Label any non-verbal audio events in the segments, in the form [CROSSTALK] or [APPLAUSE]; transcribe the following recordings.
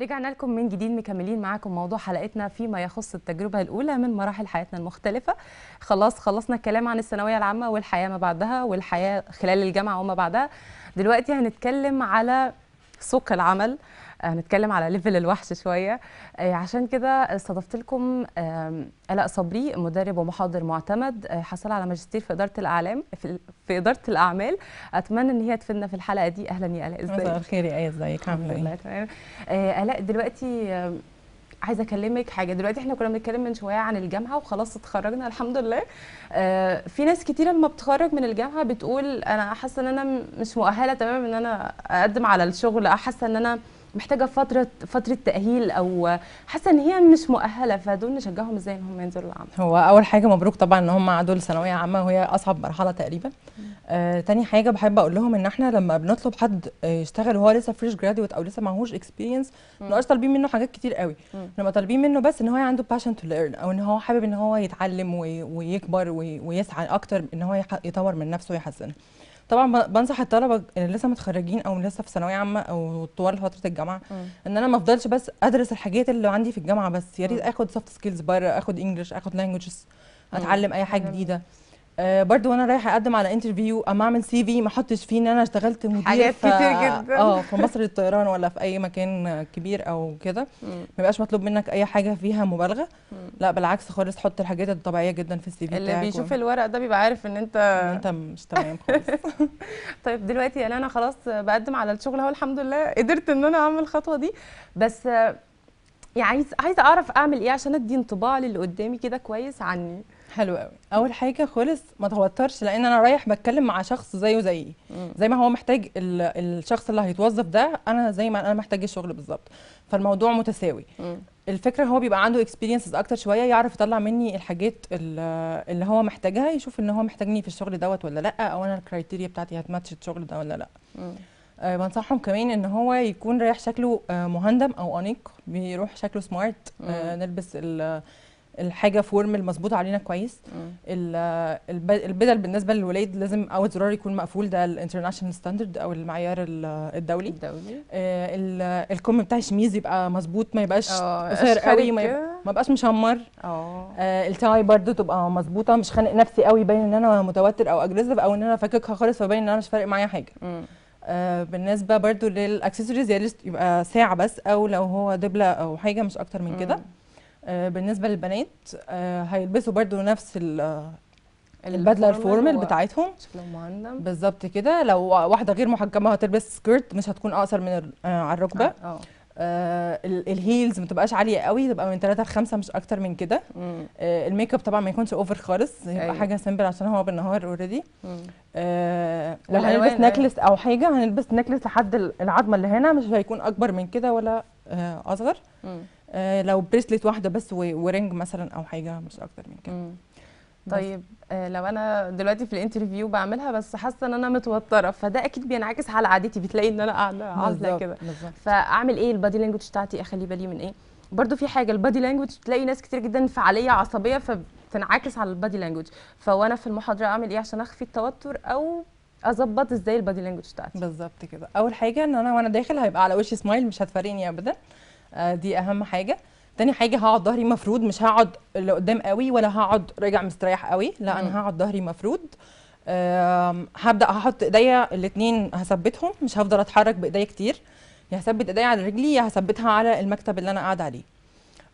رجعنا لكم من جديد مكملين معاكم موضوع حلقتنا فيما يخص التجربة الأولى من مراحل حياتنا المختلفة خلاص خلصنا الكلام عن الثانوية العامة والحياة ما بعدها والحياة خلال الجامعة وما بعدها دلوقتي هنتكلم على سوق العمل هنتكلم على ليفل الوحش شويه آه، عشان كده استضفت لكم الاء صبري مدرب ومحاضر معتمد آه، حصل على ماجستير في اداره الاعلام في, اداره الاعمال اتمنى ان هي تفيدنا في الحلقه دي اهلا يا الاء ازيك مساء الخير يا ايه ازيك عامله ايه تمام آه، الاء دلوقتي عايزه اكلمك حاجه دلوقتي احنا كنا بنتكلم من شويه عن الجامعه وخلاص اتخرجنا الحمد لله آه في ناس كتير لما بتخرج من الجامعه بتقول انا حاسه ان انا مش مؤهله تماما ان انا اقدم على الشغل حاسه ان انا محتاجه فتره فتره تاهيل او حاسه ان هي مش مؤهله فدول نشجعهم ازاي ان هم ينزلوا العمل هو اول حاجه مبروك طبعا ان هم عدوا لثانويه عامه وهي اصعب مرحله تقريبا آه تاني حاجه بحب اقول لهم ان احنا لما بنطلب حد يشتغل وهو لسه فريش جراديويت او لسه معهوش اكسبيرينس ما طالبين منه حاجات كتير قوي احنا طالبين منه بس ان هو عنده باشن تو ليرن او ان هو حابب ان هو يتعلم ويكبر ويسعى اكتر ان هو يطور من نفسه ويحسنها طبعا بنصح الطلبه اللي لسه متخرجين او لسه في ثانويه عامه او طوال فتره الجامعه ان انا ما افضلش بس ادرس الحاجات اللي عندي في الجامعه بس يا ريت اخد سوفت سكيلز بره اخد انجلش اخد لانجوجز اتعلم اي حاجه جديده آه، برضو وانا رايحه اقدم على انترفيو اما اعمل سي في ما احطش فيه ان انا اشتغلت مدير حاجات ف... كتير جدا اه في مصر الطيران ولا في اي مكان كبير او كده ما يبقاش مطلوب منك اي حاجه فيها مبالغه مم. لا بالعكس خالص حط الحاجات الطبيعيه جدا في السي في اللي بيشوف و... الورق ده بيبقى عارف ان انت ان انت مش تمام خالص [LAUGHS] طيب دلوقتي يعني انا خلاص بقدم على الشغل اهو الحمد لله قدرت ان انا اعمل الخطوه دي بس يعني عايز عايزه اعرف اعمل ايه عشان ادي انطباع للي قدامي كده كويس عني حلو قوي اول حاجه خالص ما توترش لان انا رايح بتكلم مع شخص زيه زيي زي ما هو محتاج الشخص اللي هيتوظف ده انا زي ما انا محتاج الشغل بالظبط فالموضوع متساوي مم. الفكره هو بيبقى عنده اكسبيرينسز اكتر شويه يعرف يطلع مني الحاجات اللي هو محتاجها يشوف ان هو محتاجني في الشغل دوت ولا لا او انا الكرايتيريا بتاعتي هتماتش الشغل ده ولا لا أه بنصحهم كمان ان هو يكون رايح شكله آه، مهندم او انيق بيروح شكله سمارت أه نلبس ال الحاجه فورم المظبوطه المظبوط علينا كويس آه، البدل بالنسبه للولاد لازم اول زرار يكون مقفول ده الانترناشونال ستاندرد او المعيار الدولي الدولي آه،, آه الكم بتاع الشميز يبقى مظبوط ما يبقاش آه، قصير قوي ما, يبقى ما يبقاش مشمر اه التاي برده تبقى مظبوطه مش خانق نفسي قوي باين ان انا متوتر او اجريسيف او ان انا فاككها خالص فباين ان انا مش فارق معايا حاجه آه بالنسبه برده للاكسسوارز يبقى ساعه بس او لو هو دبله او حاجه مش اكتر من كده آه، بالنسبه للبنات آه، هيلبسوا برده نفس آه، البدله الفورمال بتاعتهم بالظبط كده لو واحده غير محجبه هتلبس سكيرت مش هتكون اقصر من على الركبه آه. آه الهيلز ما تبقاش عاليه قوي تبقى من 3 ل 5 مش اكتر من كده آه الميك اب طبعا ما يكونش اوفر خالص يبقى أيوه. حاجه سيمبل عشان هو بالنهار اوريدي آه لو هنلبس نكلس يعني. او حاجه هنلبس نكلس لحد العظمه اللي هنا مش هيكون اكبر من كده ولا آه اصغر مم. آه، لو بريسلت واحده بس ورينج مثلا او حاجه مش اكتر من كده طيب آه، لو انا دلوقتي في الانترفيو بعملها بس حاسه ان انا متوتره فده اكيد بينعكس على عادتي بتلاقي ان انا قاعده عازله كده فاعمل ايه البادي لانجوج بتاعتي اخلي بالي من ايه برضو في حاجه البادي لانجوج بتلاقي ناس كتير جدا فعاليه عصبيه فبتنعكس على البادي لانجوج فوانا في المحاضره اعمل ايه عشان اخفي التوتر او اظبط ازاي البادي لانجوج بتاعتي بالظبط كده اول حاجه ان انا وانا داخل هيبقى على وشي سمايل مش هتفارقني ابدا آه، دي اهم حاجه تاني حاجه هقعد ظهري مفرود مش هقعد اللي قدام قوي ولا هقعد راجع مستريح قوي لا انا هقعد ظهري مفرود هبدا هحط ايديا الاثنين هثبتهم مش هفضل اتحرك بايديا كتير يا هثبت ايديا على رجلي يا هثبتها على المكتب اللي انا قاعده عليه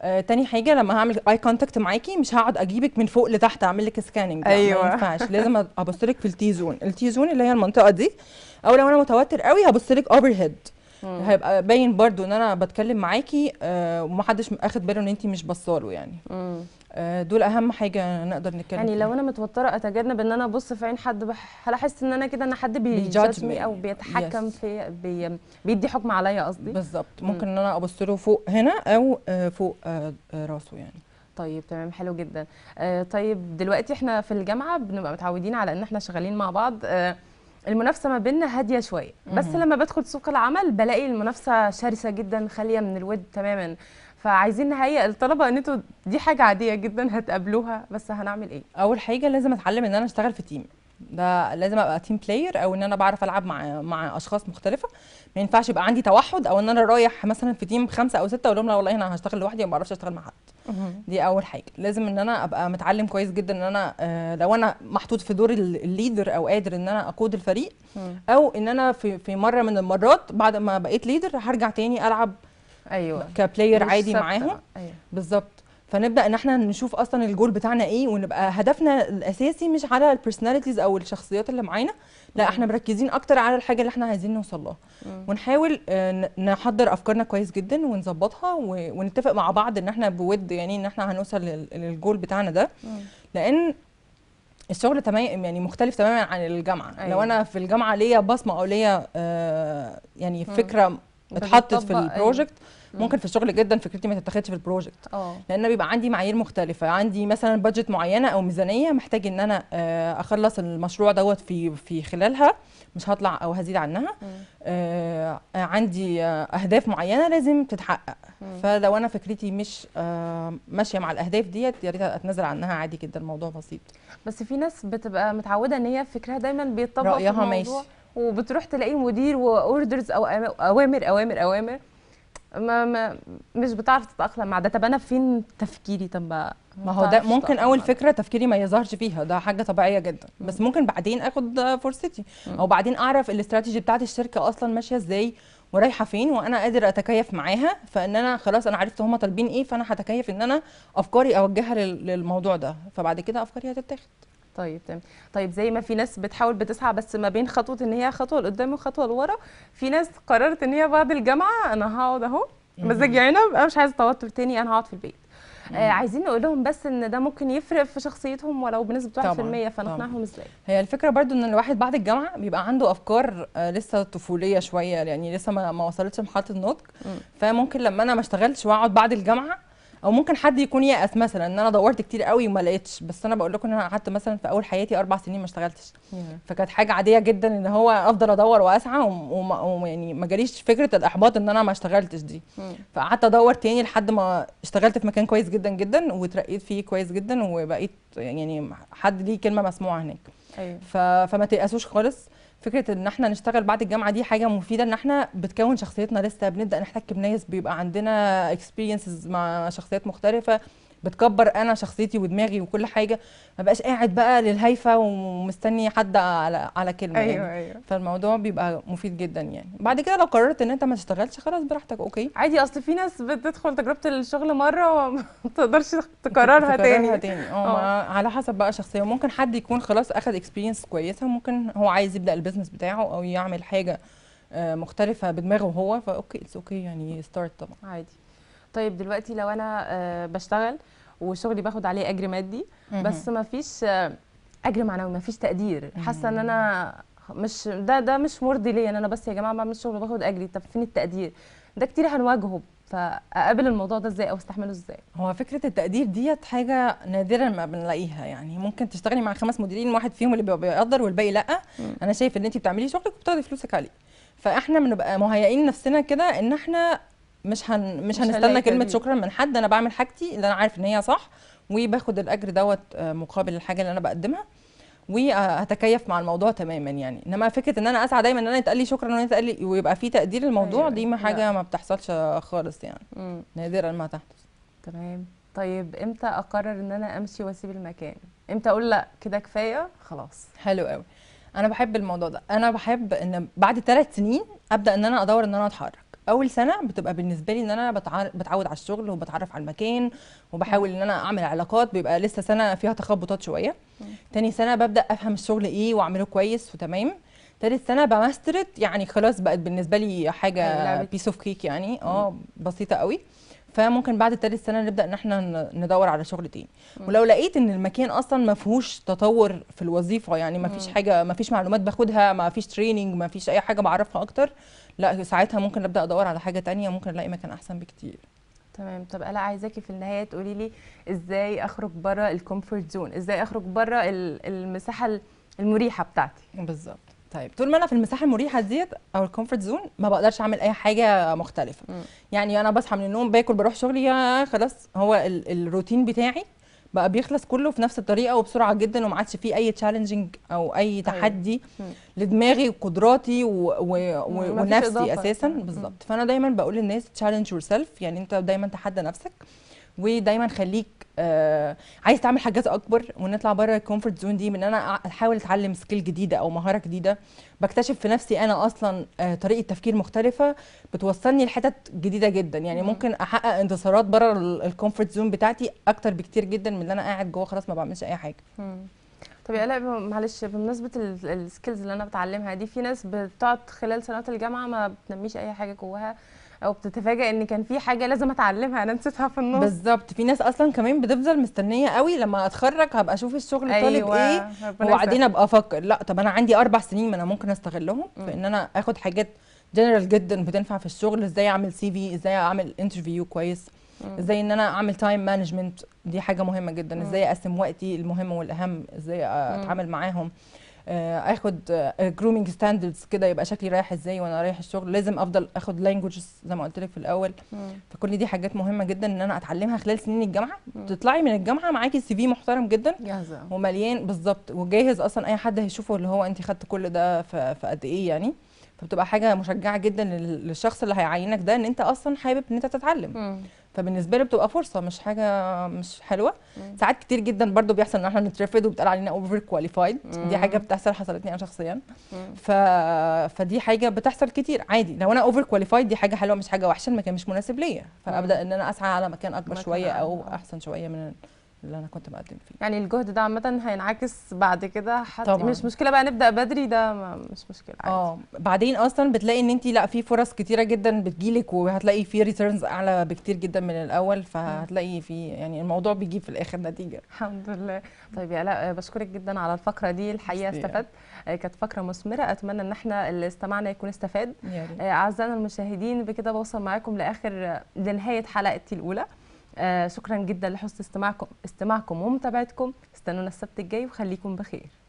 آه تاني حاجه لما هعمل اي كونتاكت معاكي مش هقعد اجيبك من فوق لتحت اعمل لك سكاننج ايوه ما ينفعش [LAUGHS] لازم ابص لك في التي زون التي زون اللي هي المنطقه دي او لو انا متوتر قوي هبص لك اوفر هيد هيبقى باين برضو ان انا بتكلم معاكي آه، ومحدش اخد باله ان انت مش بصاله يعني مم. آه، دول اهم حاجه نقدر نتكلم يعني لو انا متوتره اتجنب ان انا ابص في عين حد هلاحظ ان انا كده ان حد بيجادجني او بيتحكم yes. في بي بيدي حكم عليا قصدي بالظبط ممكن ان انا ابص له فوق هنا او آه، فوق راسه يعني طيب تمام حلو جدا طيب دلوقتي احنا في الجامعه بنبقى متعودين على ان احنا شغالين مع بعض المنافسه ما بيننا هاديه شويه بس لما بدخل سوق العمل بلاقي المنافسه شرسه جدا خاليه من الود تماما فعايزين نهيئ الطلبه ان انتوا دي حاجه عاديه جدا هتقابلوها بس هنعمل ايه اول حاجه لازم اتعلم ان انا اشتغل في تيم ده لازم ابقى تيم بلاير او ان انا بعرف العب مع مع اشخاص مختلفه ما ينفعش يبقى عندي توحد او ان انا رايح مثلا في تيم خمسه او سته اقول لهم لا والله انا هشتغل لوحدي وما بعرفش اشتغل مع حد دي اول حاجه لازم ان انا ابقى متعلم كويس جدا ان انا آه، لو انا محطوط في دور الليدر او قادر ان انا اقود الفريق او ان انا في في مره من المرات بعد ما بقيت ليدر هرجع تاني العب ايوه كبلاير عادي معاهم أيوة. بالظبط فنبدا ان احنا نشوف اصلا الجول بتاعنا ايه ونبقى هدفنا الاساسي مش على البيرسوناليتيز او الشخصيات اللي معانا لا احنا مركزين اكتر على الحاجه اللي احنا عايزين نوصل لها ونحاول آه، نحضر افكارنا كويس جدا ونظبطها ونتفق مع بعض ان احنا بود يعني ان احنا هنوصل للجول بتاعنا ده لان الشغل تمام يعني مختلف تماما عن الجامعه أيوة. لو انا في الجامعه ليا بصمه او ليا آه يعني فكره اتحطت في البروجكت أيوة. ممكن في الشغل جدا فكرتي ما تتاخدش في البروجكت اه لان بيبقى عندي معايير مختلفه عندي مثلا بادجت معينه او ميزانيه محتاج ان انا آه، اخلص المشروع دوت في في خلالها مش هطلع او هزيد عنها آه،, آه عندي آه، اهداف معينه لازم تتحقق مم. فلو انا فكرتي مش آه ماشيه مع الاهداف ديت يا ريت اتنازل عنها عادي جدا الموضوع بسيط بس في ناس بتبقى متعوده ان هي فكرها دايما بيتطبق في الموضوع ماشي. وبتروح تلاقي مدير واوردرز او اوامر اوامر اوامر ما ما مش بتعرف تتاقلم مع ده طب انا فين تفكيري طب ما هو ده ممكن اول فكره تفكيري ما يظهرش فيها ده حاجه طبيعيه جدا مم. بس ممكن بعدين اخد فرصتي مم. او بعدين اعرف الاستراتيجي بتاعت الشركه اصلا ماشيه ازاي ورايحه فين وانا قادر اتكيف معاها فان انا خلاص انا عرفت هما طالبين ايه فانا هتكيف ان انا افكاري اوجهها للموضوع ده فبعد كده افكاري هتتاخد طيب تمام طيب زي ما في ناس بتحاول بتسعى بس ما بين خطوه ان هي خطوه لقدام وخطوه لورا في ناس قررت ان هي بعد الجامعه انا هقعد اهو مزاجي عنب انا مش عايزه توتر تاني انا هقعد في البيت آه عايزين نقول لهم بس ان ده ممكن يفرق في شخصيتهم ولو بنسبه 1% فنقنعهم ازاي هي الفكره برضو ان الواحد بعد الجامعه بيبقى عنده افكار آه لسه طفوليه شويه يعني لسه ما, ما وصلتش لمرحله النضج فممكن لما انا ما اشتغلتش واقعد بعد الجامعه او ممكن حد يكون يأس مثلا ان انا دورت كتير قوي وما لقيتش بس انا بقول لكم ان انا قعدت مثلا في اول حياتي اربع سنين ما اشتغلتش فكانت حاجه عاديه جدا ان هو افضل ادور واسعى ويعني ما جاليش فكره الاحباط ان انا ما اشتغلتش دي فقعدت ادور تاني لحد ما اشتغلت في مكان كويس جدا جدا وترقيت فيه كويس جدا وبقيت يعني حد ليه كلمه مسموعه هناك أيوة. فما تيأسوش خالص فكره ان احنا نشتغل بعد الجامعه دي حاجه مفيده ان احنا بتكون شخصيتنا لسه بنبدا نحتك بناس بيبقى عندنا اكسبيرينسز مع شخصيات مختلفه بتكبر انا شخصيتي ودماغي وكل حاجه ما بقاش قاعد بقى للهيفه ومستني حد على على كلمه يعني. أيوة يعني أيوة. فالموضوع بيبقى مفيد جدا يعني بعد كده لو قررت ان انت ما تشتغلش خلاص براحتك اوكي عادي اصل في ناس بتدخل تجربه الشغل مره وما تقدرش تكررها تاني تكررها تاني أه،, اه على حسب بقى شخصيه ممكن حد يكون خلاص اخذ اكسبيرينس كويسه ممكن هو عايز يبدا البيزنس بتاعه او يعمل حاجه آه، مختلفه بدماغه هو فاوكي اتس اوكي يعني ستارت طبعا عادي طيب دلوقتي لو انا آه، بشتغل وشغلي باخد عليه اجر مادي بس ما فيش آه، اجر معنوي ما فيش تقدير حاسه ان انا مش ده ده مش مرضي ليا ان انا بس يا جماعه بعمل شغل وباخد اجري طب فين التقدير ده كتير هنواجهه فاقابل الموضوع ده ازاي او استحمله ازاي هو فكره التقدير ديت حاجه نادرا ما بنلاقيها يعني ممكن تشتغلي مع خمس مديرين واحد فيهم اللي بيقدر والباقي لا م. انا شايف ان انت بتعملي شغلك وبتاخدي فلوسك عليه فاحنا بنبقى مهيئين نفسنا كده ان احنا مش هن مش هنستنى كلمه شكرا من حد انا بعمل حاجتي اللي انا عارف ان هي صح وباخد الاجر دوت آه، مقابل الحاجه اللي انا بقدمها وهتكيف مع الموضوع تماما يعني انما فكره ان انا اسعى دايما ان انا يتقال لي شكرا وان يتقال لي ويبقى في تقدير الموضوع أيوة. دي ما حاجه لا. ما بتحصلش خالص يعني نادرا ما تحدث تمام طيب امتى اقرر ان انا امشي واسيب المكان امتى اقول لا كده كفايه خلاص حلو قوي انا بحب الموضوع ده انا بحب ان بعد ثلاث سنين ابدا ان انا ادور ان انا اتحرك اول سنه بتبقى بالنسبه لي ان انا بتعود على الشغل وبتعرف على المكان وبحاول ان انا اعمل علاقات بيبقى لسه سنه فيها تخبطات شويه تاني سنه ببدا افهم الشغل ايه واعمله كويس وتمام تالت سنه بماسترت يعني خلاص بقت بالنسبه لي حاجه بيس اوف كيك يعني اه بسيطه قوي فممكن بعد ثالث سنه نبدا ان احنا ندور على شغل تاني ولو لقيت ان المكان اصلا ما فيهوش تطور في الوظيفه يعني ما فيش حاجه ما فيش معلومات باخدها ما فيش تريننج ما فيش اي حاجه بعرفها اكتر لا ساعتها ممكن ابدا ادور على حاجه تانية ممكن الاقي مكان احسن بكتير تمام طب انا عايزاكي في النهايه تقولي لي ازاي اخرج بره الكومفورت زون ازاي اخرج بره المساحه المريحه بتاعتي بالظبط طيب طول ما انا في المساحه المريحه ديت او الكومفورت زون ما بقدرش اعمل اي حاجه مختلفه يعني انا بصحى من النوم باكل بروح شغلي خلاص هو الروتين بتاعي بقى بيخلص كله في نفس الطريقه وبسرعه جدا وما عادش فيه اي تشالنجنج او اي طيب. تحدي لدماغي وقدراتي و... و... و... ونفسي اساسا بالظبط فانا دايما بقول للناس تشالنج يور سيلف يعني انت دايما تحدى نفسك ودايما خليك آه عايز تعمل حاجات اكبر ونطلع بره الكومفورت زون دي من انا احاول اتعلم سكيل جديده او مهاره جديده بكتشف في نفسي انا اصلا آه طريقه تفكير مختلفه بتوصلني لحتت جديده جدا يعني مم. ممكن احقق انتصارات بره الكومفورت زون بتاعتي اكتر بكتير جدا من اللي انا قاعد جوه خلاص ما بعملش اي حاجه مم. طب يا لا معلش بمناسبه السكيلز اللي انا بتعلمها دي في ناس بتقعد خلال سنوات الجامعه ما بتنميش اي حاجه جواها او بتتفاجئ ان كان في حاجه لازم اتعلمها انا نسيتها في النص بالظبط في ناس اصلا كمان بتفضل مستنيه قوي لما اتخرج هبقى اشوف الشغل أيوة. طالب ايه وبعدين ابقى افكر لا طب انا عندي اربع سنين ما انا ممكن استغلهم م. في ان انا اخد حاجات جنرال جدا بتنفع في الشغل ازاي اعمل سي في ازاي اعمل انترفيو كويس ازاي ان انا اعمل تايم مانجمنت دي حاجه مهمه جدا ازاي اقسم وقتي المهم والاهم ازاي اتعامل معاهم آه، اخد جرومينج آه، ستاندردز كده يبقى شكلي رايح ازاي وانا رايح الشغل لازم افضل اخد لانجوجز زي ما قلت لك في الاول مم. فكل دي حاجات مهمه جدا ان انا اتعلمها خلال سنين الجامعه تطلعي من الجامعه معاكي سي في محترم جدا جاهزه ومليان بالظبط وجاهز اصلا اي حد هيشوفه اللي هو انت خدت كل ده في قد ايه يعني فبتبقى حاجه مشجعه جدا للشخص اللي هيعينك ده ان انت اصلا حابب ان انت تتعلم مم. فبالنسبه لي بتبقى فرصه مش حاجه مش حلوه مم. ساعات كتير جدا برضو بيحصل ان احنا نترفض وبتقال علينا اوفر كواليفايد دي حاجه بتحصل حصلتني انا شخصيا ف... فدي حاجه بتحصل كتير عادي لو انا اوفر كواليفايد دي حاجه حلوه مش حاجه وحشه المكان مش مناسب ليا فابدا ان انا اسعى على مكان اكبر شويه او احسن شويه من اللي انا كنت بقدم فيه يعني الجهد ده عامه هينعكس بعد كده حتى طبعا. مش مشكله بقى نبدا بدري ده مش مشكله عادي اه بعدين اصلا بتلاقي ان انت لا في فرص كتيره جدا بتجيلك وهتلاقي في ريتيرنز اعلى بكتير جدا من الاول فهتلاقي في يعني الموضوع بيجيب في الاخر نتيجه [LAUGHS] الحمد لله طيب يا لا بشكرك جدا على الفقره دي الحقيقه استفدت آه، كانت فقره مثمره اتمنى ان احنا اللي استمعنا يكون استفاد آه، اعزائنا المشاهدين بكده بوصل معاكم لاخر لنهايه حلقتي الاولى آه، شكرا جدا لحسن استماعكم استماعكم ومتابعتكم استنونا السبت الجاي وخليكم بخير